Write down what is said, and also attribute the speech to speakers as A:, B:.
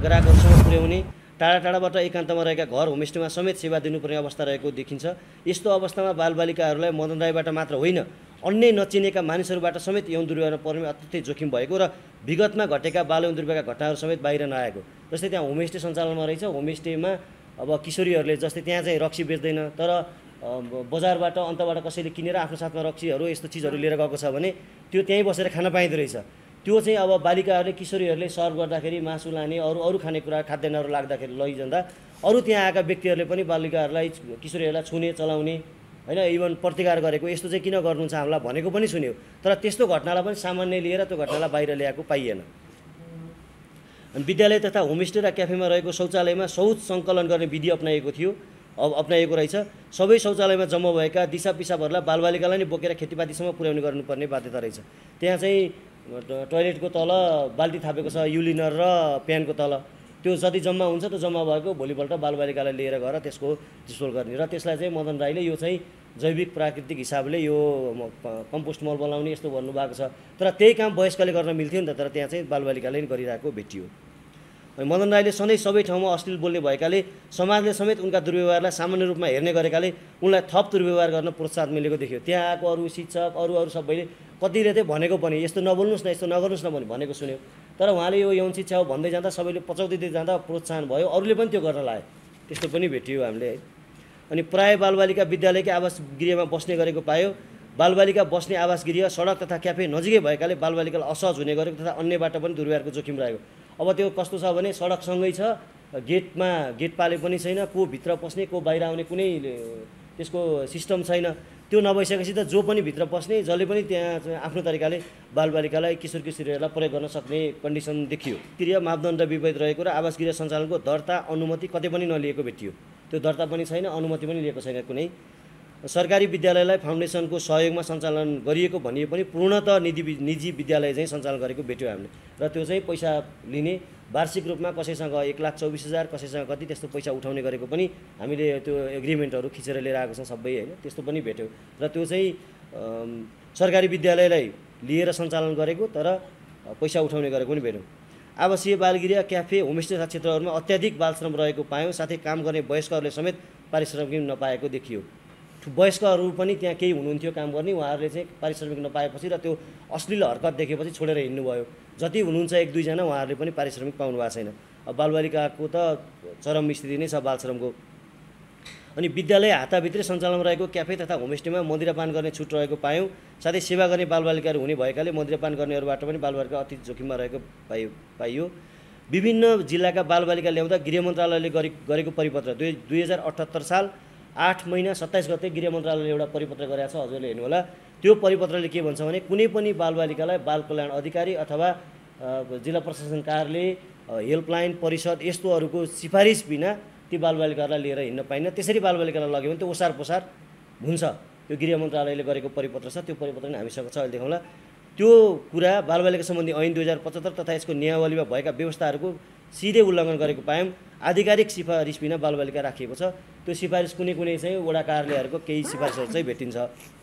A: ग्राहकहरूसँग पुर्याउने टाढा टाढाबाट एकान्तमा रहेका घर होमस्टेमा समेत सेवा दिनुपर्ने अवस्था रहेको देखिन्छ यस्तो अवस्थामा बालबालिकाहरूलाई मदन राईबाट मात्र होइन अन्य नचिनेका मानिसहरूबाट समेत यौन दुर्व्यवहार पर्ने अत्यन्तै जोखिम भएको र विगतमा घटेका बाल यौन दुर्व्यवहारका घटनाहरू समेत बाहिर नआएको जस्तै त्यहाँ होमस्टे सञ्चालनमा रहेछ होमस्टेमा अब किशोरीहरूले जस्तै त्यहाँ चाहिँ रक्सी बेच्दैन तर बजारबाट अन्तबाट कसैले किनेर आफ्नो साथमा रक्सीहरू यस्तो चिजहरू लिएर गएको छ भने त्यो त्यहीँ बसेर खान पाइँदो रहेछ त्यो चाहिँ अब बालिकाहरूले किशोरीहरूले सर्भ गर्दाखेरि मासु लाने अरू अरू खानेकुरा खाद्यान्नहरू लाग्दाखेरि लैजाँदा अरू त्यहाँ आएका व्यक्तिहरूले पनि बालिकाहरूलाई किशोरीहरूलाई छुने चलाउने होइन इभन प्रतिकार गरेको यस्तो चाहिँ किन गर्नुहुन्छ हामीलाई भनेको पनि सुन्यो तर त्यस्तो घटनालाई पनि सामान्य लिएर त्यो घटनालाई बाहिर ल्याएको पाइएन विद्यालय तथा होमस्टे र क्याफेमा रहेको शौचालयमा शौच सङ्कलन गर्ने विधि अप्नाइएको थियो अब अप्नाइएको रहेछ सबै शौचालयमा जम्मा भएका दिसा पिसाबहरूलाई बालबालिकालाई नै बोकेर खेतीपातीसम्म पुर्याउने गर्नुपर्ने बाध्यता रहेछ त्यहाँ चाहिँ टोइलेटको तल बाल्टी थापेको छ युलिनर र प्यानको तल त्यो जति जम्मा हुन्छ त्यो जम्मा भएको भोलिपल्ट बालबालिकालाई लिएर गएर त्यसको डिस्पोल गर्ने र त्यसलाई चाहिँ मदन राईले यो चाहिँ जैविक प्राकृतिक हिसाबले यो कम्पोस्ट मल बनाउने यस्तो भन्नुभएको छ तर त्यही काम वयस्कले गर्न मिल्थ्यो नि त तर त्यहाँ चाहिँ बालबालिकाले गरिरहेको भेटियो मदन राईले सधैँ सबै ठाउँमा अश्लील बोल्ने भएकाले समाजले समेत उनका दुर्व्यवहारलाई सामान्य रूपमा हेर्ने गरेकाले उनलाई थप दुर्व्यवहार गर्न प्रोत्साहन मिलेको देखियो त्यहाँ आएको अरू शिक्षक अरू अरू सबैले कतिले चाहिँ भनेको पनि यस्तो नबोल्नुहोस् न यस्तो नगर्नुहोस् न भने भनेको सुन्यो तर उहाँले यो यौन शिक्षा हो भन्दै जाँदा सबैले पचाउँदै जाँदा प्रोत्साहन भयो अरूले पनि त्यो गर्न लाए त्यस्तो पनि भेटियो हामीले है अनि प्राय बालबालिका विद्यालयकै आवास गृहमा बस्ने गरेको पायो बालबालिका बस्ने आवास गृह सडक तथा क्याफे नजिकै भएकाले बालबालिकालाई असहज हुने गरेको तथा अन्यबाट पनि दुर्व्यवहारको जोखिम रहेको अब त्यो कस्तो छ भने सडकसँगै छ गेटमा गेट पाले पनि छैन को भित्र पस्ने को बाहिर आउने कुनै त्यसको सिस्टम छैन त्यो नभइसकेपछि त जो पनि भित्र पस्ने जसले पनि त्यहाँ आफ्नो तरिकाले बालबालिकालाई किशोर किशोरीहरूलाई प्रयोग गर्न सक्ने कन्डिसन देखियो क्रिय मापदण्ड विपरीत रहेको र आवास गृह सञ्चालनको दर्ता अनुमति कतै पनि नलिएको भेटियो त्यो दर्ता पनि छैन अनुमति पनि लिएको छैन कुनै सरकारी विद्यालयलाई फाउन्डेसनको सहयोगमा सञ्चालन गरिएको भनिए पनि पूर्णत निजी निजी विद्यालय चाहिँ सञ्चालन गरेको भेट्यौँ हामीले र त्यो चाहिँ पैसा लिने वार्षिक रूपमा कसैसँग एक लाख चौबिस हजार कसैसँग कति त्यस्तो पैसा उठाउने गरेको पनि हामीले त्यो एग्रिमेन्टहरू खिचेर लिएर आएको छ सबै होइन त्यस्तो पनि भेट्यौँ र त्यो चाहिँ सरकारी विद्यालयलाई लिएर सञ्चालन गरेको तर पैसा उठाउने गरेको पनि भेट्यौँ आवासीय बालगिरिया क्याफे होमस्टे क्षेत्रहरूमा अत्याधिक बालश्रम रहेको पायौँ साथै काम गर्ने वयस्कहरूले समेत पारिश्रमिक नपाएको देखियो वयस्कहरू पनि त्यहाँ केही हुनुहुन्थ्यो काम गर्ने उहाँहरूले चाहिँ पारिश्रमिक नपाएपछि र त्यो अश्लील हरकत देखेपछि छोडेर हिँड्नुभयो जति हुनुहुन्छ एक दुईजना उहाँहरूले पनि पारिश्रमिक पाउनु भएको छैन अब बालबालिकाको त चरम स्थिति नै छ बालश्रमको अनि विद्यालय हाताभित्रै सञ्चालनमा रहेको क्याफे तथा होमस्टेमा मदिरापान गर्ने छुट रहेको पायौँ साथै सेवा गर्ने बालबालिकाहरू हुने भएकाले मदिरापान गर्नेहरूबाट पनि बालबालिका अति जोखिममा रहेको पाइयो पाइयो विभिन्न जिल्लाका बालबालिका ल्याउँदा गृह मन्त्रालयले गरेको परिपत्र दुई दुई हजार अठहत्तर साल आठ महिना सत्ताइस गते गृह मन्त्रालयले एउटा परिपत्र गराएको छ हजुरले हेर्नुहोला त्यो परिपत्रले के भन्छ भने कुनै पनि बालबालिकालाई बाल कल्याण अधिकारी अथवा जिल्ला प्रशासन कार्यालय हेल्पलाइन परिषद यस्तोहरूको सिफारिस बिना ती बालबालिकाहरूलाई लिएर हिँड्न पाइन्न त्यसरी बालबालिकालाई लग्यो भने त्यो ओसार पोसार हुन्छ त्यो गृह मन्त्रालयले गरेको परिपत्र छ त्यो परिपत्र नै हामीसँग छ अहिले देखाउँला त्यो कुरा बालबालिका सम्बन्धी ऐन दुई हजार पचहत्तर तथा यसको नियावलीमा भएका व्यवस्थाहरूको सिधै उल्लङ्घन गरेको पायौँ आधिकारिक सिफारिस बिना बालबालिका राखिएको छ त्यो सिफारिस कुनै कुनै चाहिँ वडा कार्यालयहरूको केही सिफारिसहरू चाहिँ भेटिन्छ